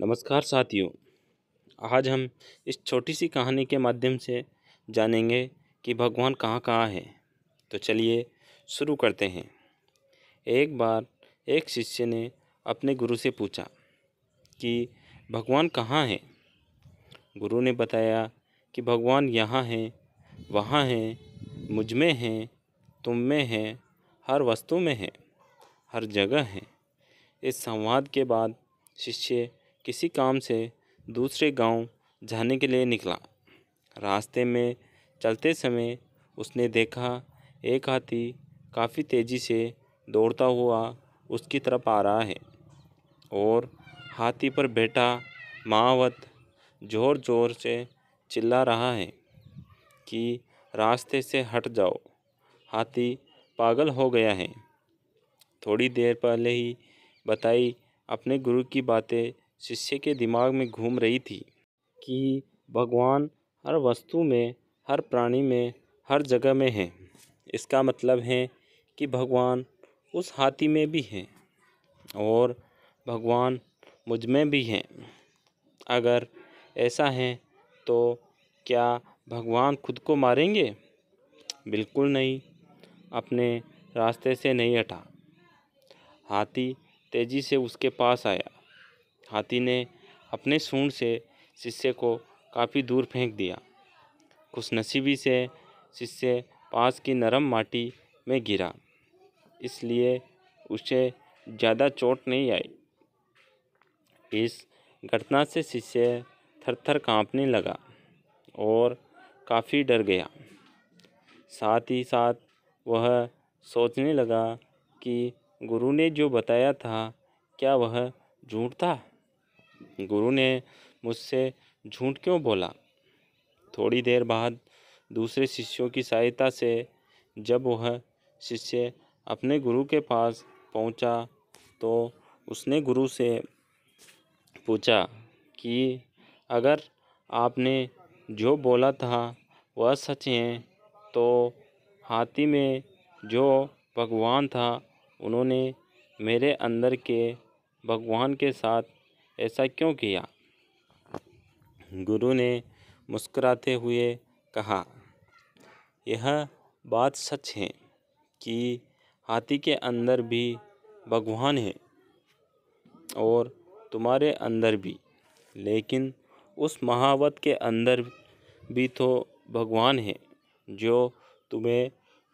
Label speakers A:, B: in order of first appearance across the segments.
A: नमस्कार साथियों आज हम इस छोटी सी कहानी के माध्यम से जानेंगे कि भगवान कहाँ कहाँ है तो चलिए शुरू करते हैं एक बार एक शिष्य ने अपने गुरु से पूछा कि भगवान कहाँ है गुरु ने बताया कि भगवान यहाँ हैं वहाँ हैं मुझ में हैं तुम में हैं हर वस्तु में हैं हर जगह हैं इस संवाद के बाद शिष्य किसी काम से दूसरे गांव जाने के लिए निकला रास्ते में चलते समय उसने देखा एक हाथी काफ़ी तेज़ी से दौड़ता हुआ उसकी तरफ आ रहा है और हाथी पर बैठा मावत ज़ोर ज़ोर से चिल्ला रहा है कि रास्ते से हट जाओ हाथी पागल हो गया है थोड़ी देर पहले ही बताई अपने गुरु की बातें शिष्य के दिमाग में घूम रही थी कि भगवान हर वस्तु में हर प्राणी में हर जगह में है इसका मतलब है कि भगवान उस हाथी में भी हैं और भगवान मुझ में भी हैं अगर ऐसा है तो क्या भगवान खुद को मारेंगे बिल्कुल नहीं अपने रास्ते से नहीं हटा हाथी तेज़ी से उसके पास आया हाथी ने अपने सूंड से शिष्य को काफ़ी दूर फेंक दिया नसीबी से शिष्य पास की नरम माटी में गिरा इसलिए उसे ज़्यादा चोट नहीं आई इस घटना से शिष्य थरथर कांपने लगा और काफ़ी डर गया साथ ही साथ वह सोचने लगा कि गुरु ने जो बताया था क्या वह झूठ था गुरु ने मुझसे झूठ क्यों बोला थोड़ी देर बाद दूसरे शिष्यों की सहायता से जब वह शिष्य अपने गुरु के पास पहुंचा तो उसने गुरु से पूछा कि अगर आपने जो बोला था वह सच है तो हाथी में जो भगवान था उन्होंने मेरे अंदर के भगवान के साथ ऐसा क्यों किया गुरु ने मुस्कुराते हुए कहा यह बात सच है कि हाथी के अंदर भी भगवान है और तुम्हारे अंदर भी लेकिन उस महावत के अंदर भी तो भगवान है जो तुम्हें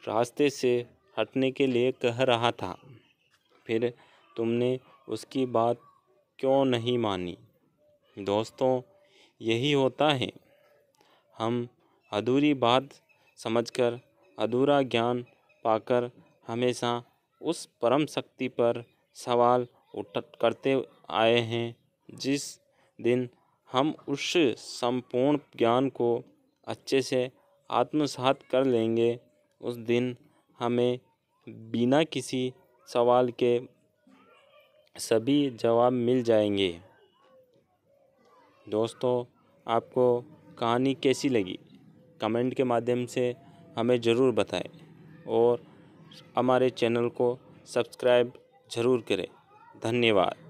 A: रास्ते से हटने के लिए कह रहा था फिर तुमने उसकी बात क्यों नहीं मानी दोस्तों यही होता है हम अधूरी बात समझकर अधूरा ज्ञान पाकर हमेशा उस परम शक्ति पर सवाल उठ करते आए हैं जिस दिन हम उस संपूर्ण ज्ञान को अच्छे से आत्मसात कर लेंगे उस दिन हमें बिना किसी सवाल के सभी जवाब मिल जाएंगे दोस्तों आपको कहानी कैसी लगी कमेंट के माध्यम से हमें ज़रूर बताएं और हमारे चैनल को सब्सक्राइब ज़रूर करें धन्यवाद